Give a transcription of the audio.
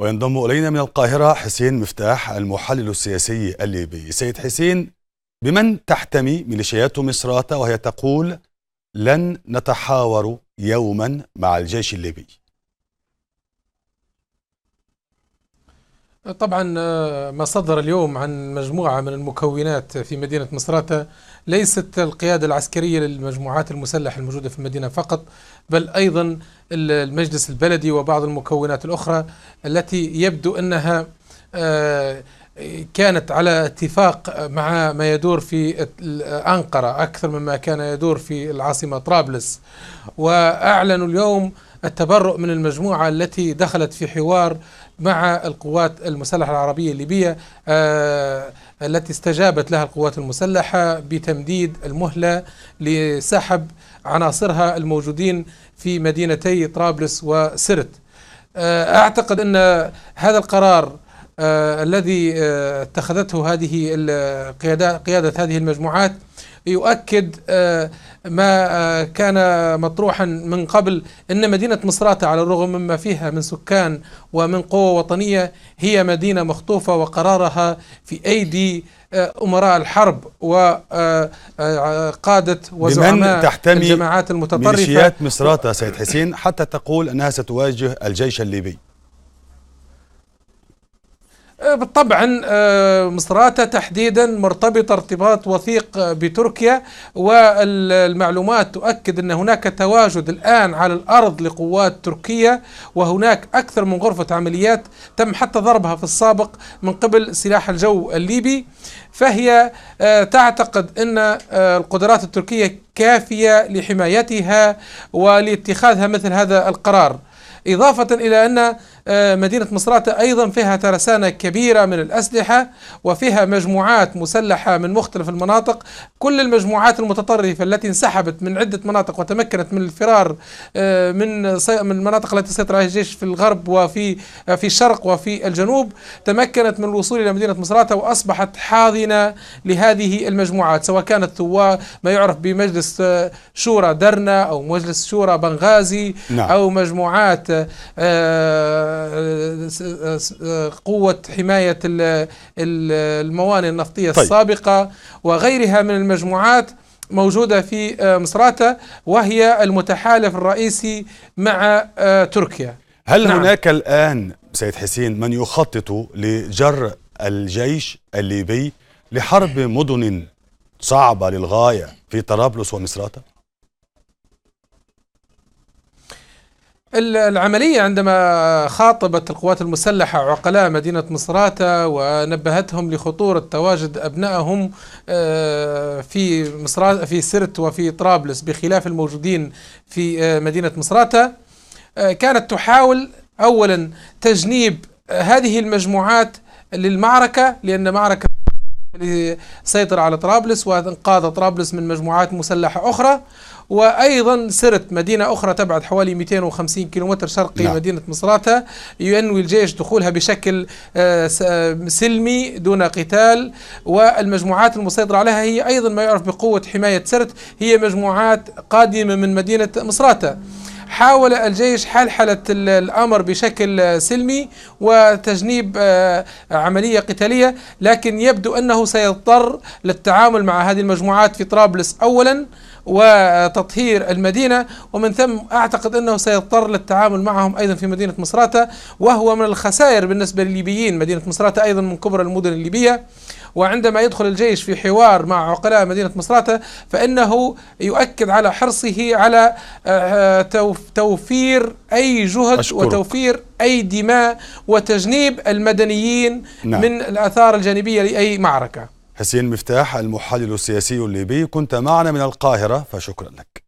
وينضم إلينا من القاهرة حسين مفتاح المحلل السياسي الليبي سيد حسين بمن تحتمي ميليشيات مصراتة وهي تقول لن نتحاور يوما مع الجيش الليبي طبعا آه، ما صدر اليوم عن مجموعة من المكونات في مدينة مصراتة آه، ليست القيادة العسكرية للمجموعات المسلحة الموجودة في المدينة فقط بل أيضا المجلس البلدي وبعض المكونات الأخرى التي يبدو أنها آه، كانت على اتفاق مع ما يدور في أنقرة أكثر مما كان يدور في العاصمة طرابلس وأعلنوا اليوم التبرؤ من المجموعة التي دخلت في حوار مع القوات المسلحة العربية الليبية آه، التي استجابت لها القوات المسلحة بتمديد المهلة لسحب عناصرها الموجودين في مدينتي طرابلس وسرت آه، أعتقد أن هذا القرار آه، الذي اتخذته هذه قيادة هذه المجموعات يؤكد آه، ما آه، كان مطروحا من قبل أن مدينة مصراتة على الرغم مما فيها من سكان ومن قوة وطنية هي مدينة مخطوفة وقرارها في أيدي آه، أمراء الحرب وقادة وزعماء تحتمي الجماعات المتطرفة ميليشيات مصراتة سيد حسين حتى تقول أنها ستواجه الجيش الليبي آه، طبعا آه، مصراتة تحديدا مرتبطة ارتباط وثيق بتركيا والمعلومات تؤكد أن هناك تواجد الآن على الأرض لقوات تركية وهناك أكثر من غرفة عمليات تم حتى ضربها في السابق من قبل سلاح الجو الليبي فهي آه، تعتقد أن القدرات التركية كافية لحمايتها ولاتخاذها مثل هذا القرار إضافة إلى أن آه، مدينة مصراتة أيضا فيها ترسانة كبيرة من الأسلحة وفيها مجموعات مسلحة من مختلف المناطق كل المجموعات المتطرفة التي انسحبت من عدة مناطق وتمكنت من الفرار آه، من من المناطق التي سيطر عليها الجيش في الغرب وفي آه، في الشرق وفي الجنوب تمكنت من الوصول إلى مدينة مصراتة وأصبحت حاضنة لهذه المجموعات سواء كانت ثوار ما يعرف بمجلس شورى درنا أو مجلس شورى بنغازي نعم. أو مجموعات آه قوة حماية الموانئ النفطية طيب. السابقة وغيرها من المجموعات موجودة في آه، مصراتة وهي المتحالف الرئيسي مع آه، تركيا هل نعم. هناك الآن سيد حسين من يخطط لجر الجيش الليبي لحرب مدن صعبة للغاية في طرابلس ومصراتة؟ العملية عندما خاطبت القوات المسلحة عقلاء مدينة مصراتة ونبهتهم لخطورة تواجد أبنائهم آه، في مصرات في سرت وفي طرابلس بخلاف الموجودين في آه، مدينة مصراتة آه، كانت تحاول أولا تجنيب هذه المجموعات للمعركة لأن معركة سيطر على طرابلس وانقاذ طرابلس من مجموعات مسلحة أخرى وأيضا سرت مدينة أخرى تبعد حوالي 250 كيلومتر شرقي نعم. مدينة مصراتة ينوي الجيش دخولها بشكل آه، آه، سلمي دون قتال والمجموعات المسيطرة عليها هي أيضا ما يعرف بقوة حماية سرت هي مجموعات قادمة من مدينة مصراتة حاول الجيش حلحلة الأمر بشكل سلمي وتجنيب آه، عملية قتالية لكن يبدو أنه سيضطر للتعامل مع هذه المجموعات في طرابلس أولا وتطهير المدينة ومن ثم أعتقد أنه سيضطر للتعامل معهم أيضا في مدينة مصراتة وهو من الخسائر بالنسبة للليبيين مدينة مصراتة أيضا من كبرى المدن الليبية وعندما يدخل الجيش في حوار مع عقلاء مدينة مصراتة فإنه يؤكد على حرصه على آه، توفير أي جهد أشكرك. وتوفير أي دماء وتجنيب المدنيين نعم. من الآثار الجانبية لأي معركة حسين مفتاح المحلل السياسي الليبي كنت معنا من القاهرة فشكرا لك